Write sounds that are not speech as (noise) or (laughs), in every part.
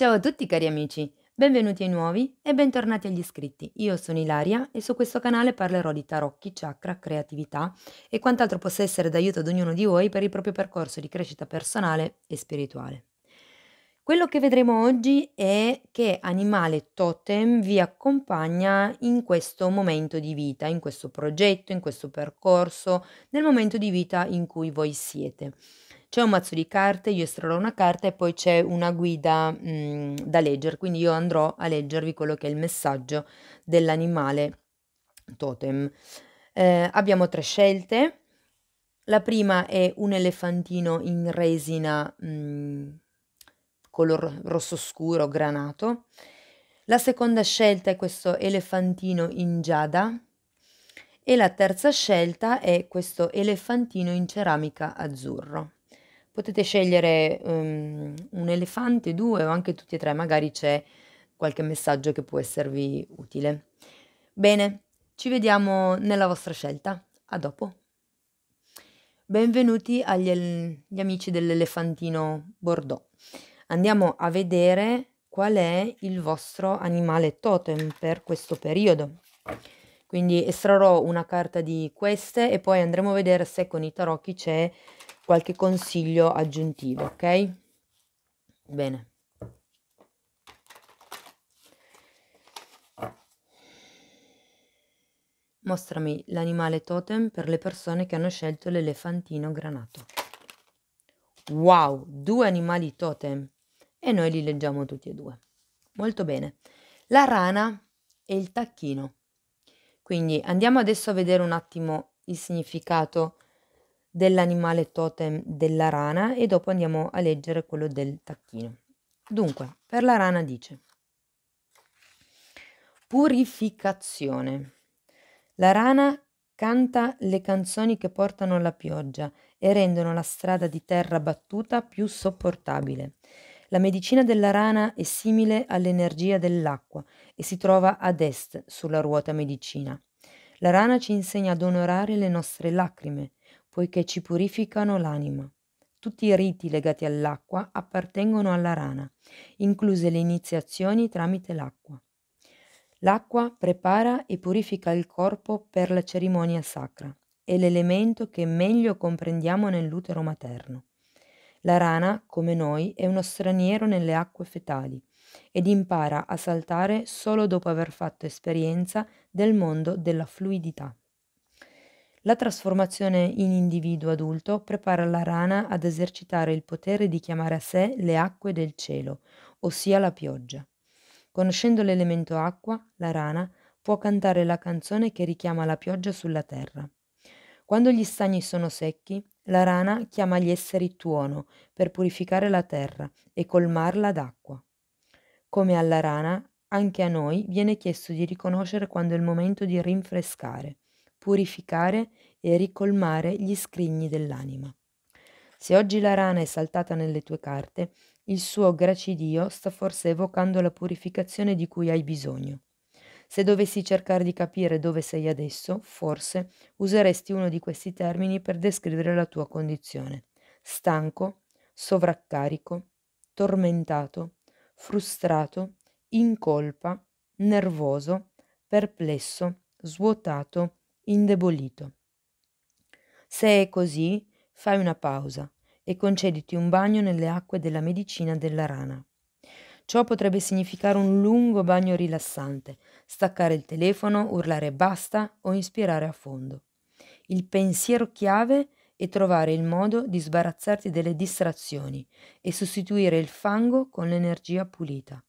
Ciao a tutti cari amici, benvenuti ai nuovi e bentornati agli iscritti. Io sono Ilaria e su questo canale parlerò di tarocchi, chakra, creatività e quant'altro possa essere d'aiuto ad ognuno di voi per il proprio percorso di crescita personale e spirituale. Quello che vedremo oggi è che animale totem vi accompagna in questo momento di vita, in questo progetto, in questo percorso, nel momento di vita in cui voi siete c'è un mazzo di carte, io estrarrò una carta e poi c'è una guida mh, da leggere, quindi io andrò a leggervi quello che è il messaggio dell'animale totem. Eh, abbiamo tre scelte, la prima è un elefantino in resina mh, color rosso scuro, granato, la seconda scelta è questo elefantino in giada e la terza scelta è questo elefantino in ceramica azzurro. Potete scegliere um, un elefante, due o anche tutti e tre, magari c'è qualche messaggio che può esservi utile. Bene, ci vediamo nella vostra scelta. A dopo. Benvenuti agli el- amici dell'elefantino Bordeaux. Andiamo a vedere qual è il vostro animale totem per questo periodo. Quindi estrarrò una carta di queste e poi andremo a vedere se con i tarocchi c'è qualche consiglio aggiuntivo, ok? Bene. Mostrami l'animale totem per le persone che hanno scelto l'elefantino granato. Wow, due animali totem. E noi li leggiamo tutti e due. Molto bene. La rana e il tacchino. Quindi andiamo adesso a vedere un attimo il significato dell'animale totem della rana e dopo andiamo a leggere quello del tacchino. Dunque, per la rana dice purificazione. La rana canta le canzoni che portano la pioggia e rendono la strada di terra battuta più sopportabile. La medicina della rana è simile all'energia dell'acqua e si trova ad est sulla ruota medicina. La rana ci insegna ad onorare le nostre lacrime, poiché ci purificano l'anima. Tutti i riti legati all'acqua appartengono alla rana, incluse le iniziazioni tramite l'acqua. L'acqua prepara e purifica il corpo per la cerimonia sacra, è l'elemento che meglio comprendiamo nell'utero materno. La rana, come noi, è uno straniero nelle acque fetali ed impara a saltare solo dopo aver fatto esperienza del mondo della fluidità. La trasformazione in individuo adulto prepara la rana ad esercitare il potere di chiamare a sé le acque del cielo, ossia la pioggia. Conoscendo l'elemento acqua, la rana può cantare la canzone che richiama la pioggia sulla terra. Quando gli stagni sono secchi, la rana chiama gli esseri tuono per purificare la terra e colmarla d'acqua. Come alla rana, anche a noi viene chiesto di riconoscere quando è il momento di rinfrescare purificare e ricolmare gli scrigni dell'anima. Se oggi la rana è saltata nelle tue carte, il suo gracidio sta forse evocando la purificazione di cui hai bisogno. Se dovessi cercare di capire dove sei adesso, forse useresti uno di questi termini per descrivere la tua condizione. Stanco, sovraccarico, tormentato, frustrato, in colpa, nervoso, perplesso, svuotato, indebolito. Se è così, fai una pausa e concediti un bagno nelle acque della medicina della rana. Ciò potrebbe significare un lungo bagno rilassante, staccare il telefono, urlare basta o inspirare a fondo. Il pensiero chiave è trovare il modo di sbarazzarti delle distrazioni e sostituire il fango con l'energia pulita.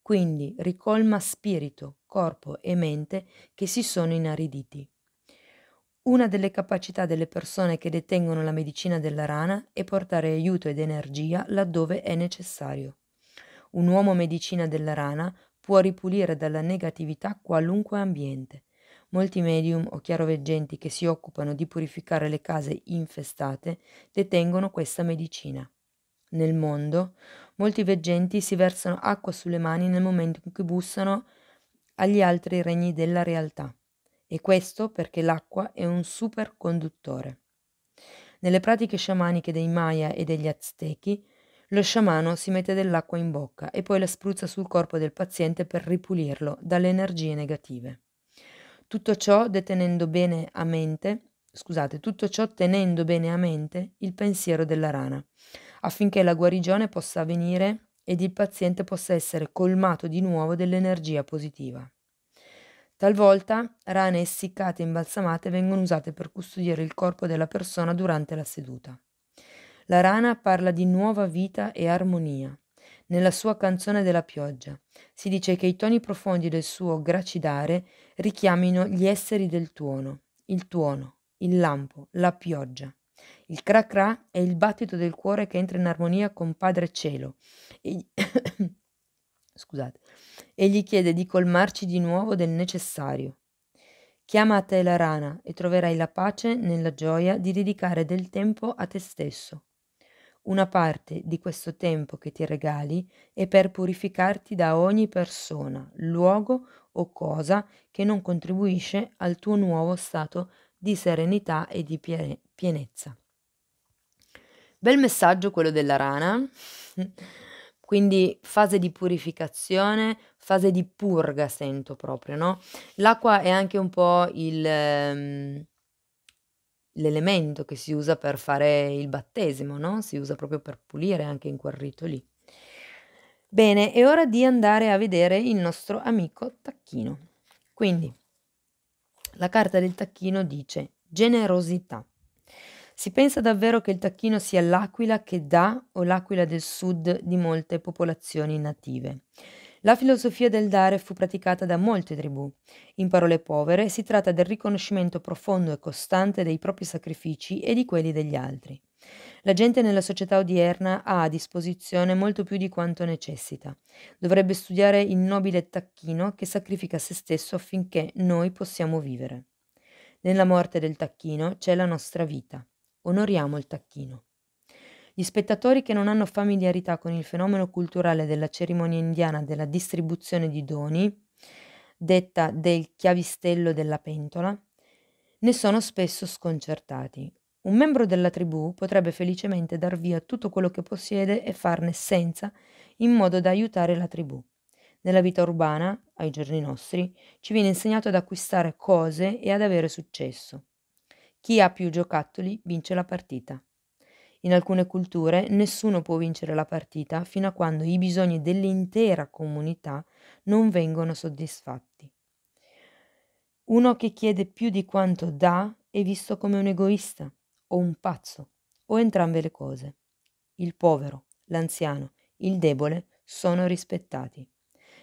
Quindi ricolma spirito, corpo e mente che si sono inariditi. Una delle capacità delle persone che detengono la medicina della rana è portare aiuto ed energia laddove è necessario. Un uomo medicina della rana può ripulire dalla negatività qualunque ambiente. Molti medium o chiaroveggenti che si occupano di purificare le case infestate detengono questa medicina. Nel mondo, molti veggenti si versano acqua sulle mani nel momento in cui bussano agli altri regni della realtà e questo perché l'acqua è un superconduttore. Nelle pratiche sciamaniche dei Maya e degli Aztechi, lo sciamano si mette dell'acqua in bocca e poi la spruzza sul corpo del paziente per ripulirlo dalle energie negative. Tutto ciò, bene mente, scusate, tutto ciò tenendo bene a mente il pensiero della rana, affinché la guarigione possa avvenire ed il paziente possa essere colmato di nuovo dell'energia positiva. Talvolta rane essiccate e imbalsamate vengono usate per custodire il corpo della persona durante la seduta. La rana parla di nuova vita e armonia. Nella sua canzone della pioggia si dice che i toni profondi del suo gracidare richiamino gli esseri del tuono, il tuono, il lampo, la pioggia. Il cracra è il battito del cuore che entra in armonia con Padre Cielo. E... (coughs) Scusate e gli chiede di colmarci di nuovo del necessario. Chiama a te la rana e troverai la pace nella gioia di dedicare del tempo a te stesso. Una parte di questo tempo che ti regali è per purificarti da ogni persona, luogo o cosa che non contribuisce al tuo nuovo stato di serenità e di pienezza. Bel messaggio quello della rana. (laughs) Quindi fase di purificazione, fase di purga sento proprio, no? L'acqua è anche un po' il, um, l'elemento che si usa per fare il battesimo, no? Si usa proprio per pulire anche in quel rito lì. Bene, è ora di andare a vedere il nostro amico tacchino. Quindi, la carta del tacchino dice generosità. Si pensa davvero che il tacchino sia l'aquila che dà o l'aquila del sud di molte popolazioni native. La filosofia del dare fu praticata da molte tribù. In parole povere, si tratta del riconoscimento profondo e costante dei propri sacrifici e di quelli degli altri. La gente nella società odierna ha a disposizione molto più di quanto necessita. Dovrebbe studiare il nobile tacchino che sacrifica se stesso affinché noi possiamo vivere. Nella morte del tacchino c'è la nostra vita. Onoriamo il tacchino. Gli spettatori che non hanno familiarità con il fenomeno culturale della cerimonia indiana della distribuzione di doni, detta del chiavistello della pentola, ne sono spesso sconcertati. Un membro della tribù potrebbe felicemente dar via tutto quello che possiede e farne senza in modo da aiutare la tribù. Nella vita urbana, ai giorni nostri, ci viene insegnato ad acquistare cose e ad avere successo. Chi ha più giocattoli vince la partita. In alcune culture nessuno può vincere la partita fino a quando i bisogni dell'intera comunità non vengono soddisfatti. Uno che chiede più di quanto dà è visto come un egoista o un pazzo o entrambe le cose. Il povero, l'anziano, il debole sono rispettati.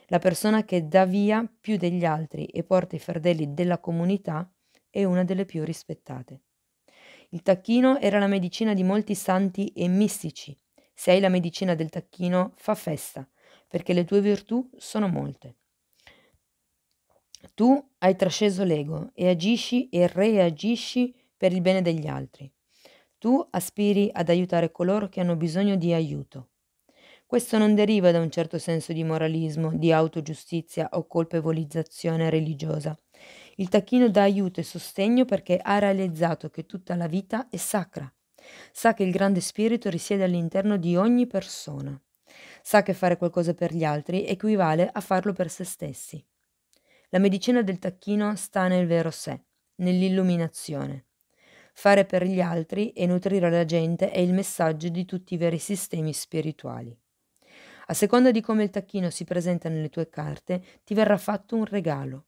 La persona che dà via più degli altri e porta i fardelli della comunità è una delle più rispettate. Il tacchino era la medicina di molti santi e mistici. Se hai la medicina del tacchino, fa festa, perché le tue virtù sono molte. Tu hai trasceso l'ego e agisci e reagisci per il bene degli altri. Tu aspiri ad aiutare coloro che hanno bisogno di aiuto. Questo non deriva da un certo senso di moralismo, di autogiustizia o colpevolizzazione religiosa, il tacchino dà aiuto e sostegno perché ha realizzato che tutta la vita è sacra. Sa che il grande spirito risiede all'interno di ogni persona. Sa che fare qualcosa per gli altri equivale a farlo per se stessi. La medicina del tacchino sta nel vero sé, nell'illuminazione. Fare per gli altri e nutrire la gente è il messaggio di tutti i veri sistemi spirituali. A seconda di come il tacchino si presenta nelle tue carte, ti verrà fatto un regalo.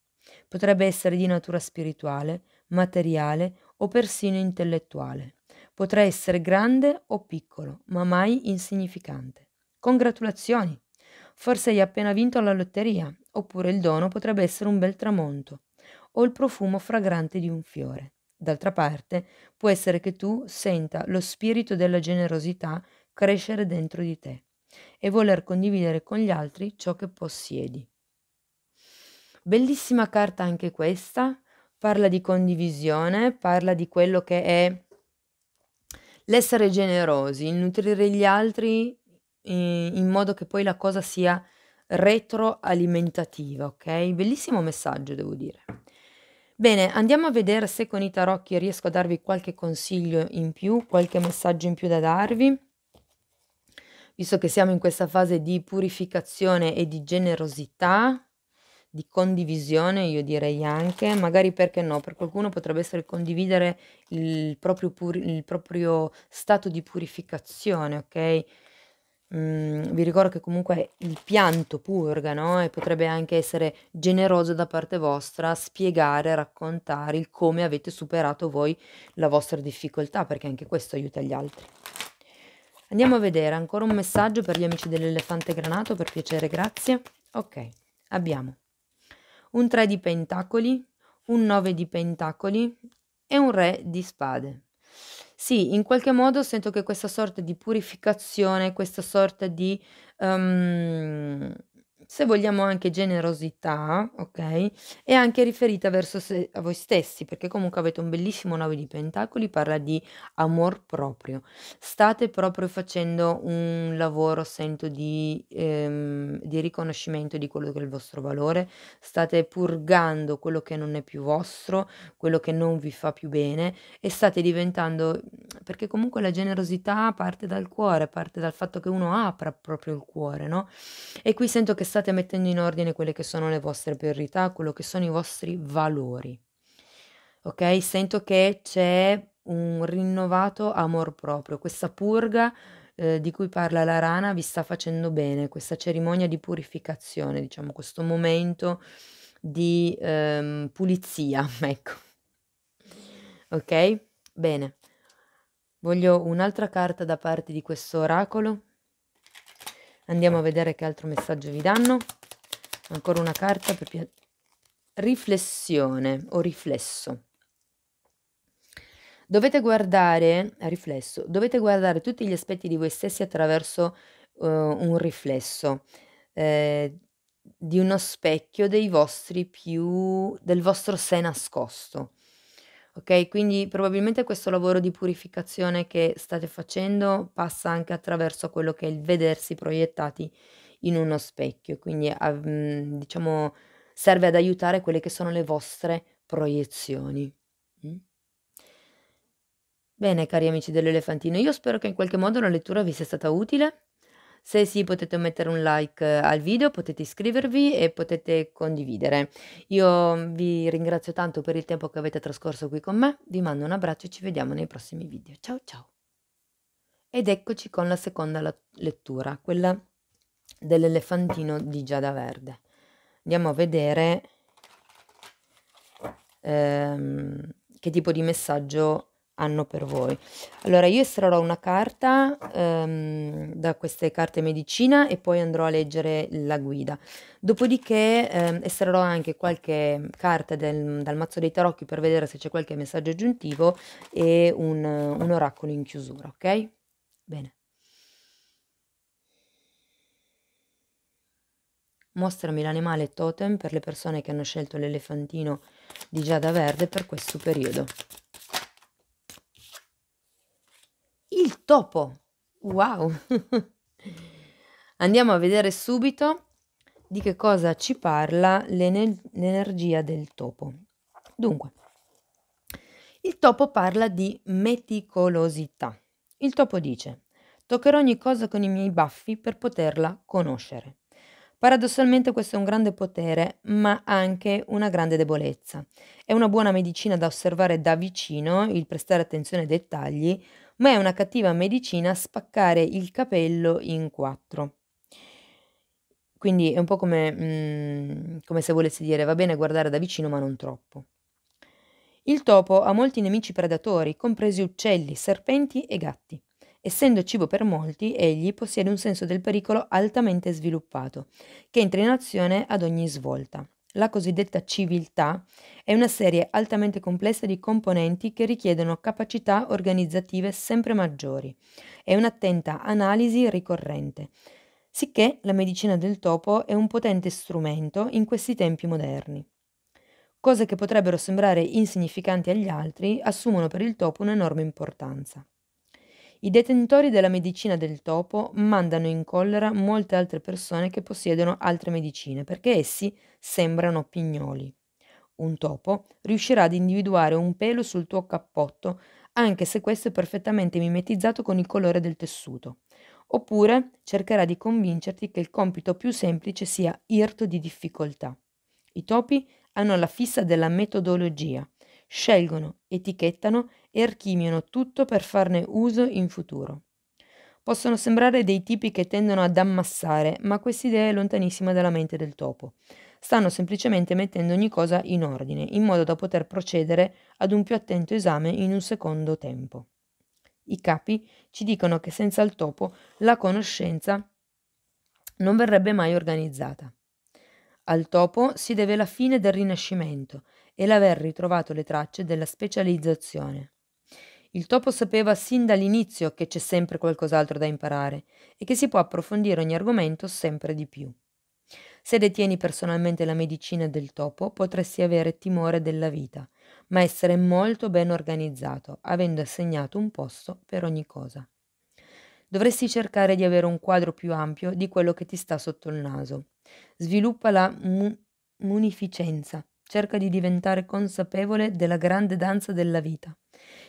Potrebbe essere di natura spirituale, materiale o persino intellettuale. Potrà essere grande o piccolo, ma mai insignificante. Congratulazioni! Forse hai appena vinto la lotteria, oppure il dono potrebbe essere un bel tramonto, o il profumo fragrante di un fiore. D'altra parte, può essere che tu senta lo spirito della generosità crescere dentro di te e voler condividere con gli altri ciò che possiedi. Bellissima carta anche questa, parla di condivisione, parla di quello che è l'essere generosi, il nutrire gli altri in modo che poi la cosa sia retroalimentativa, ok? Bellissimo messaggio, devo dire. Bene, andiamo a vedere se con i tarocchi riesco a darvi qualche consiglio in più, qualche messaggio in più da darvi. Visto che siamo in questa fase di purificazione e di generosità, di condivisione, io direi anche, magari perché no, per qualcuno potrebbe essere condividere il proprio, puri, il proprio stato di purificazione, ok? Mm, vi ricordo che comunque il pianto purga, no? E potrebbe anche essere generoso da parte vostra spiegare, raccontare il come avete superato voi la vostra difficoltà, perché anche questo aiuta gli altri. Andiamo a vedere ancora un messaggio per gli amici dell'elefante granato, per piacere, grazie. Ok, abbiamo un 3 di pentacoli, un 9 di pentacoli e un re di spade. Sì, in qualche modo sento che questa sorta di purificazione, questa sorta di um, se vogliamo anche generosità, ok? È anche riferita verso se, a voi stessi, perché comunque avete un bellissimo 9 di pentacoli, parla di amor proprio. State proprio facendo un lavoro, sento, di, ehm, di riconoscimento di quello che è il vostro valore, state purgando quello che non è più vostro, quello che non vi fa più bene e state diventando, perché comunque la generosità parte dal cuore, parte dal fatto che uno apra proprio il cuore, no? E qui sento che state mettendo in ordine quelle che sono le vostre priorità, quello che sono i vostri valori. Ok? Sento che c'è un rinnovato amor proprio, questa purga eh, di cui parla la rana vi sta facendo bene, questa cerimonia di purificazione, diciamo, questo momento di ehm, pulizia, (laughs) ecco. Ok? Bene. Voglio un'altra carta da parte di questo oracolo Andiamo a vedere che altro messaggio vi danno. Ancora una carta per piacere. Riflessione o riflesso. Dovete guardare, eh, riflesso, dovete guardare tutti gli aspetti di voi stessi attraverso uh, un riflesso eh, di uno specchio più, del vostro sé nascosto. Ok? Quindi probabilmente questo lavoro di purificazione che state facendo passa anche attraverso quello che è il vedersi proiettati in uno specchio, quindi a, ehm, diciamo serve ad aiutare quelle che sono le vostre proiezioni. Mm? Bene, cari amici dell'elefantino, io spero che in qualche modo la lettura vi sia stata utile. Se sì, potete mettere un like eh, al video, potete iscrivervi e potete condividere. Io mm, vi ringrazio tanto per il tempo che avete trascorso qui con me, vi mando un abbraccio e ci vediamo nei prossimi video. Ciao ciao! Ed eccoci con la seconda lettura, quella dell'elefantino di Giada Verde. Andiamo a vedere ehm, che tipo di messaggio hanno per voi. Allora io estrarrò una carta um, da queste carte medicina e poi andrò a leggere la guida. Dopodiché um, ehm, estrarrò anche qualche carta del, dal mazzo dei tarocchi per vedere se c'è qualche messaggio aggiuntivo e un, un oracolo in chiusura, ok? Bene. Mostrami l'animale totem per le persone che hanno scelto l'elefantino di giada verde per questo periodo. Il topo. Wow. Andiamo a vedere subito di che cosa ci parla l'ener- l'energia del topo. Dunque, il topo parla di meticolosità. Il topo dice, toccherò ogni cosa con i miei baffi per poterla conoscere. Paradossalmente questo è un grande potere, ma anche una grande debolezza. È una buona medicina da osservare da vicino, il prestare attenzione ai dettagli, ma è una cattiva medicina spaccare il capello in quattro. Quindi è un po' come, mm, come se volesse dire va bene guardare da vicino ma non troppo. Il topo ha molti nemici predatori, compresi uccelli, serpenti e gatti. Essendo cibo per molti, egli possiede un senso del pericolo altamente sviluppato, che entra in azione ad ogni svolta. La cosiddetta civiltà è una serie altamente complessa di componenti che richiedono capacità organizzative sempre maggiori e un'attenta analisi ricorrente, sicché la medicina del topo è un potente strumento in questi tempi moderni. Cose che potrebbero sembrare insignificanti agli altri assumono per il topo un'enorme importanza. I detentori della medicina del topo mandano in collera molte altre persone che possiedono altre medicine perché essi sembrano pignoli. Un topo riuscirà ad individuare un pelo sul tuo cappotto anche se questo è perfettamente mimetizzato con il colore del tessuto. Oppure cercherà di convincerti che il compito più semplice sia irto di difficoltà. I topi hanno la fissa della metodologia scelgono, etichettano e archimiano tutto per farne uso in futuro. Possono sembrare dei tipi che tendono ad ammassare, ma questa idea è lontanissima dalla mente del topo. Stanno semplicemente mettendo ogni cosa in ordine, in modo da poter procedere ad un più attento esame in un secondo tempo. I capi ci dicono che senza il topo la conoscenza non verrebbe mai organizzata. Al topo si deve la fine del Rinascimento, e l'aver ritrovato le tracce della specializzazione. Il topo sapeva sin dall'inizio che c'è sempre qualcos'altro da imparare e che si può approfondire ogni argomento sempre di più. Se detieni personalmente la medicina del topo, potresti avere timore della vita, ma essere molto ben organizzato, avendo assegnato un posto per ogni cosa. Dovresti cercare di avere un quadro più ampio di quello che ti sta sotto il naso. Sviluppa la mu- munificenza, Cerca di diventare consapevole della grande danza della vita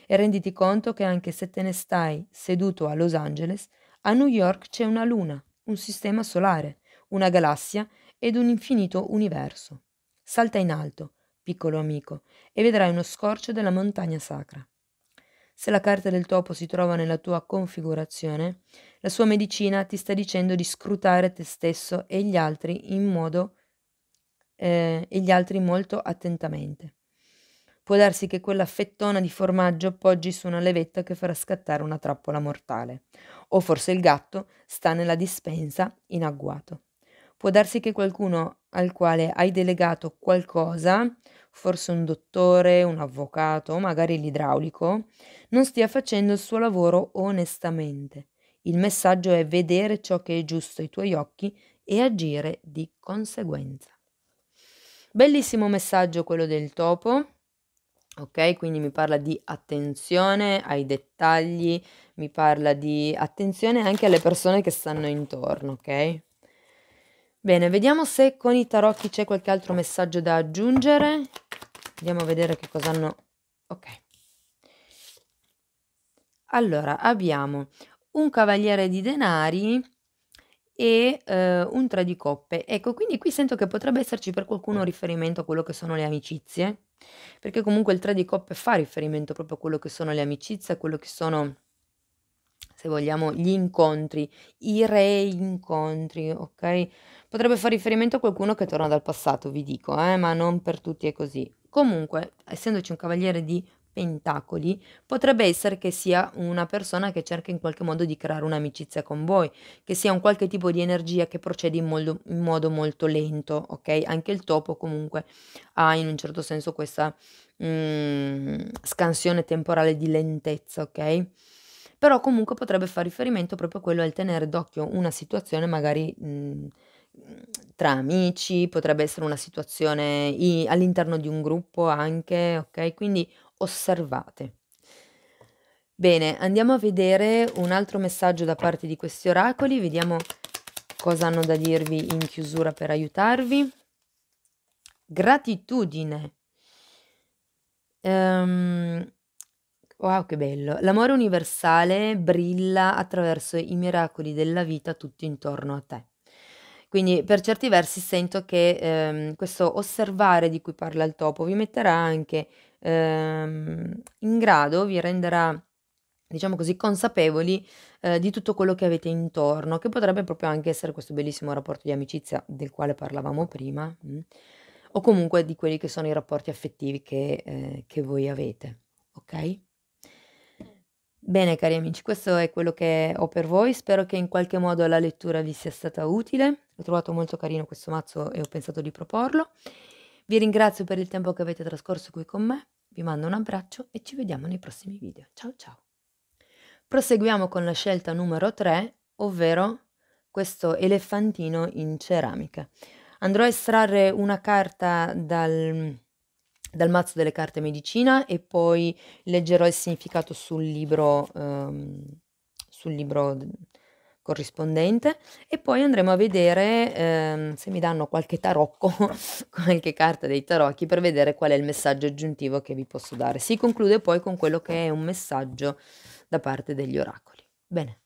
e renditi conto che anche se te ne stai seduto a Los Angeles, a New York c'è una luna, un sistema solare, una galassia ed un infinito universo. Salta in alto, piccolo amico, e vedrai uno scorcio della montagna sacra. Se la carta del topo si trova nella tua configurazione, la sua medicina ti sta dicendo di scrutare te stesso e gli altri in modo eh, e gli altri molto attentamente. Può darsi che quella fettona di formaggio poggi su una levetta che farà scattare una trappola mortale. O forse il gatto sta nella dispensa in agguato. Può darsi che qualcuno al quale hai delegato qualcosa, forse un dottore, un avvocato, magari l'idraulico, non stia facendo il suo lavoro onestamente. Il messaggio è vedere ciò che è giusto ai tuoi occhi e agire di conseguenza. Bellissimo messaggio quello del topo. Ok, quindi mi parla di attenzione ai dettagli, mi parla di attenzione anche alle persone che stanno intorno, ok? Bene, vediamo se con i tarocchi c'è qualche altro messaggio da aggiungere. Andiamo a vedere che cosa hanno... Ok. Allora, abbiamo un cavaliere di denari e eh, un 3 di coppe. Ecco, quindi qui sento che potrebbe esserci per qualcuno riferimento a quello che sono le amicizie, perché comunque il 3 di coppe fa riferimento proprio a quello che sono le amicizie, a quello che sono, se vogliamo, gli incontri, i reincontri, ok? Potrebbe far riferimento a qualcuno che torna dal passato, vi dico, eh, ma non per tutti è così. Comunque, essendoci un cavaliere di Pentacoli, potrebbe essere che sia una persona che cerca in qualche modo di creare un'amicizia con voi, che sia un qualche tipo di energia che procede in modo, in modo molto lento, ok? Anche il topo comunque ha in un certo senso questa mm, scansione temporale di lentezza, ok? Però comunque potrebbe fare riferimento proprio a quello al tenere d'occhio una situazione magari... Mm, tra amici, potrebbe essere una situazione all'interno di un gruppo anche, ok? Quindi osservate. Bene, andiamo a vedere un altro messaggio da parte di questi oracoli, vediamo cosa hanno da dirvi in chiusura per aiutarvi. Gratitudine. Um, wow, che bello. L'amore universale brilla attraverso i miracoli della vita tutto intorno a te. Quindi per certi versi sento che ehm, questo osservare di cui parla il topo vi metterà anche ehm, in grado vi renderà diciamo così, consapevoli eh, di tutto quello che avete intorno, che potrebbe proprio anche essere questo bellissimo rapporto di amicizia del quale parlavamo prima, mh, mm, o comunque di quelli che sono i rapporti affettivi che, eh, che voi avete, ok? Bene cari amici, questo è quello che ho per voi, spero che in qualche modo la lettura vi sia stata utile, ho trovato molto carino questo mazzo e ho pensato di proporlo. Vi ringrazio per il tempo che avete trascorso qui con me, vi mando un abbraccio e ci vediamo nei prossimi video. Ciao ciao! Proseguiamo con la scelta numero 3, ovvero questo elefantino in ceramica. Andrò a estrarre una carta dal, dal mazzo delle carte medicina e poi leggerò il significato sul libro, um, sul libro corrispondente e poi andremo a vedere ehm, se mi danno qualche tarocco, (laughs) qualche carta dei tarocchi per vedere qual è il messaggio aggiuntivo che vi posso dare. Si conclude poi con quello che è un messaggio da parte degli oracoli. Bene.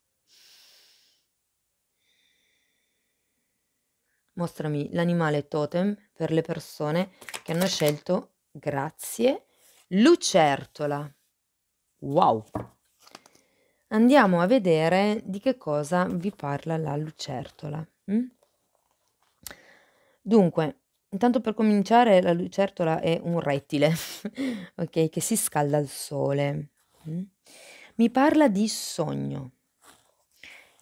Mostrami l'animale totem per le persone che hanno scelto grazie lucertola. Wow! andiamo a vedere di che cosa vi parla la lucertola. Mm? Dunque, intanto per cominciare, la lucertola è un rettile, (laughs) ok, che si scalda al sole. Mm? Mi parla di sogno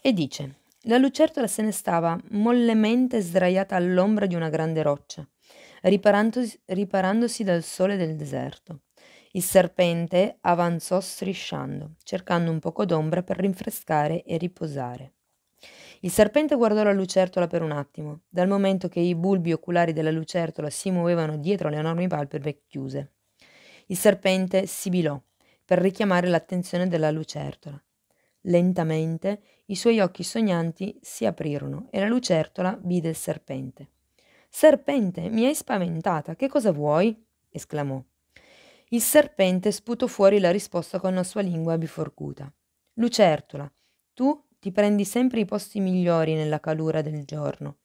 e dice: La lucertola se ne stava mollemente sdraiata all'ombra di una grande roccia, riparandosi, riparandosi dal sole del deserto. Il serpente avanzò strisciando, cercando un poco d'ombra per rinfrescare e riposare. Il serpente guardò la lucertola per un attimo, dal momento che i bulbi oculari della lucertola si muovevano dietro le enormi palpebre chiuse. Il serpente sibilò per richiamare l'attenzione della lucertola. Lentamente i suoi occhi sognanti si aprirono e la lucertola vide il serpente. Serpente, mi hai spaventata, che cosa vuoi? esclamò. Il serpente sputò fuori la risposta con la sua lingua biforcuta. Lucertola, tu ti prendi sempre i posti migliori nella calura del giorno.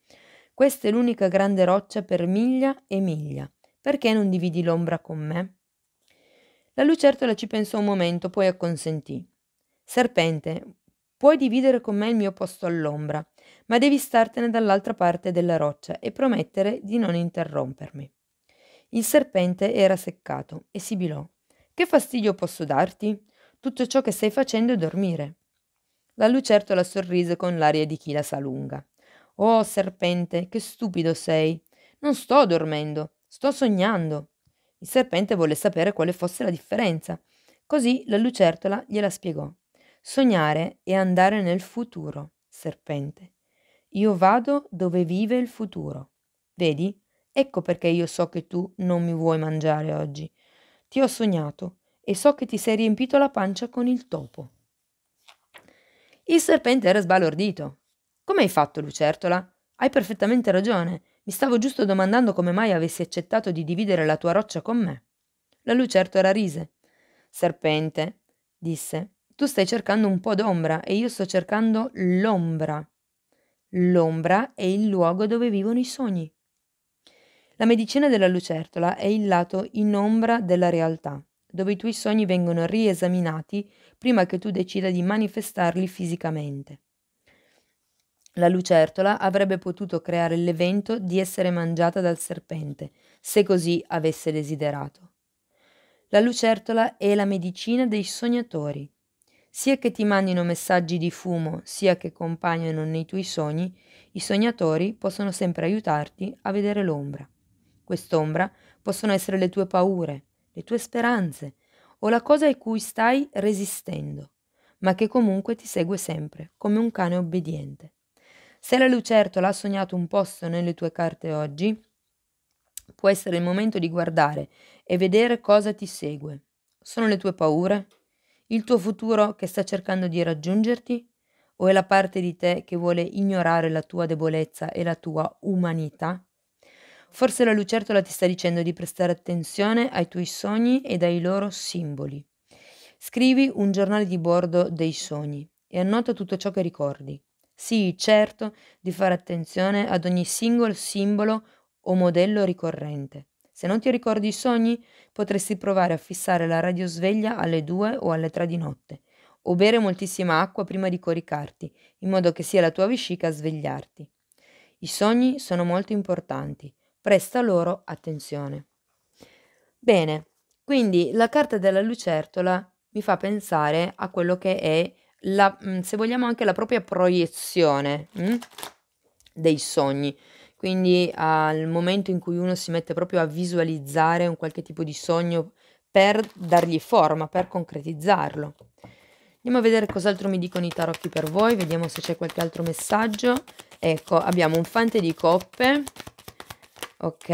Questa è l'unica grande roccia per miglia e miglia. Perché non dividi l'ombra con me? La lucertola ci pensò un momento, poi acconsentì. Serpente, puoi dividere con me il mio posto all'ombra, ma devi startene dall'altra parte della roccia e promettere di non interrompermi. Il serpente era seccato e sibilò. Che fastidio posso darti? Tutto ciò che stai facendo è dormire. La lucertola sorrise con l'aria di chi la sa lunga. Oh serpente, che stupido sei! Non sto dormendo, sto sognando. Il serpente volle sapere quale fosse la differenza. Così la lucertola gliela spiegò. Sognare è andare nel futuro, serpente. Io vado dove vive il futuro. Vedi, Ecco perché io so che tu non mi vuoi mangiare oggi. Ti ho sognato e so che ti sei riempito la pancia con il topo. Il serpente era sbalordito. Come hai fatto, lucertola? Hai perfettamente ragione. Mi stavo giusto domandando come mai avessi accettato di dividere la tua roccia con me. La lucertola rise. Serpente, disse, tu stai cercando un po' d'ombra e io sto cercando l'ombra. L'ombra è il luogo dove vivono i sogni. La medicina della lucertola è il lato in ombra della realtà, dove i tuoi sogni vengono riesaminati prima che tu decida di manifestarli fisicamente. La lucertola avrebbe potuto creare l'evento di essere mangiata dal serpente, se così avesse desiderato. La lucertola è la medicina dei sognatori. Sia che ti mandino messaggi di fumo, sia che compagnano nei tuoi sogni, i sognatori possono sempre aiutarti a vedere l'ombra. Quest'ombra possono essere le tue paure, le tue speranze o la cosa a cui stai resistendo, ma che comunque ti segue sempre, come un cane obbediente. Se la lucertola ha sognato un posto nelle tue carte oggi, può essere il momento di guardare e vedere cosa ti segue. Sono le tue paure? Il tuo futuro che sta cercando di raggiungerti? O è la parte di te che vuole ignorare la tua debolezza e la tua umanità? Forse la lucertola ti sta dicendo di prestare attenzione ai tuoi sogni ed ai loro simboli. Scrivi un giornale di bordo dei sogni e annota tutto ciò che ricordi. Sii certo di fare attenzione ad ogni singolo simbolo o modello ricorrente. Se non ti ricordi i sogni, potresti provare a fissare la radiosveglia alle 2 o alle 3 di notte, o bere moltissima acqua prima di coricarti, in modo che sia la tua vescica a svegliarti. I sogni sono molto importanti presta loro attenzione. Bene, quindi la carta della lucertola mi fa pensare a quello che è, la, mm, se vogliamo, anche la propria proiezione mh? Mm, dei sogni. Quindi al momento in cui uno si mette proprio a visualizzare un qualche tipo di sogno per dargli forma, per concretizzarlo. Andiamo a vedere cos'altro mi dicono i tarocchi per voi, vediamo se c'è qualche altro messaggio. Ecco, abbiamo un fante di coppe, Ok,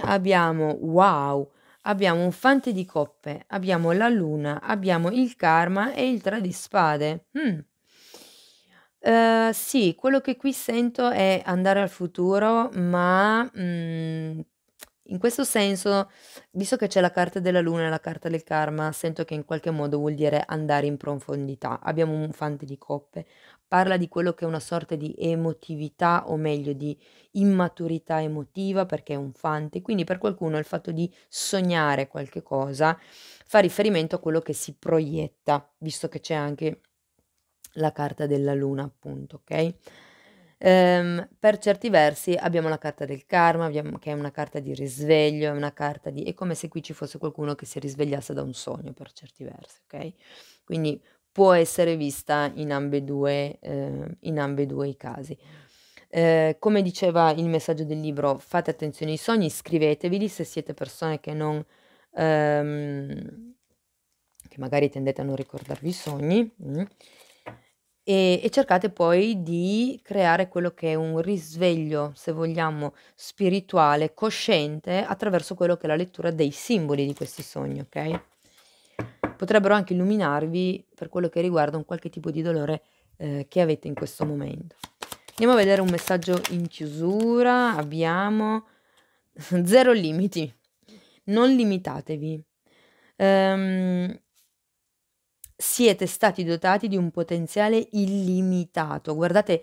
abbiamo wow, abbiamo un fante di coppe, abbiamo la luna, abbiamo il karma e il tre di spade. Hmm. Uh, sì, quello che qui sento è andare al futuro, ma mh, mm, in questo senso, visto che c'è la carta della luna e la carta del karma, sento che in qualche modo vuol dire andare in profondità. Abbiamo un fante di coppe, parla di quello che è una sorta di emotività o meglio di immaturità emotiva perché è un fante, quindi per qualcuno il fatto di sognare qualche cosa fa riferimento a quello che si proietta, visto che c'è anche la carta della luna, appunto, ok? ehm, per certi versi abbiamo la carta del karma, abbiamo, che è una carta di risveglio, è una carta di... è come se qui ci fosse qualcuno che si risvegliasse da un sogno per certi versi, ok? Quindi può essere vista in ambedue, eh, in ambedue i casi. Eh, come diceva il messaggio del libro, fate attenzione ai sogni, iscrivetevi se siete persone che non... Ehm, che magari tendete a non ricordarvi i sogni. Mm e e cercate poi di creare quello che è un risveglio, se vogliamo, spirituale, cosciente, attraverso quello che è la lettura dei simboli di questi sogni, ok? Potrebbero anche illuminarvi per quello che riguarda un qualche tipo di dolore, ehm, che avete in questo momento. Andiamo a vedere un messaggio in chiusura, abbiamo: (laughs) "Zero limiti, non limitatevi". Ehm siete stati dotati di un potenziale illimitato. Guardate,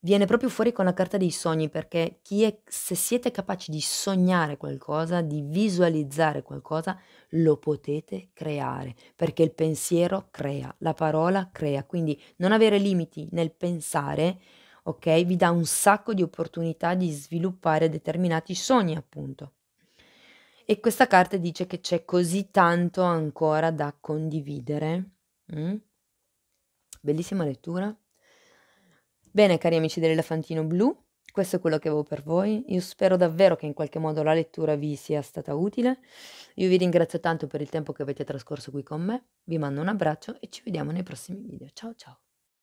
viene proprio fuori con la carta dei sogni perché è, se siete capaci di sognare qualcosa, di visualizzare qualcosa, lo potete creare perché il pensiero crea, la parola crea, quindi non avere limiti nel pensare, ok, vi dà un sacco di opportunità di sviluppare determinati sogni, appunto. E questa carta dice che c'è così tanto ancora da condividere. Mm? Bellissima lettura. Bene, cari amici dell'elefantino blu, questo è quello che avevo per voi. Io spero davvero che in qualche modo la lettura vi sia stata utile. Io vi ringrazio tanto per il tempo che avete trascorso qui con me. Vi mando un abbraccio e ci vediamo nei prossimi video. Ciao ciao!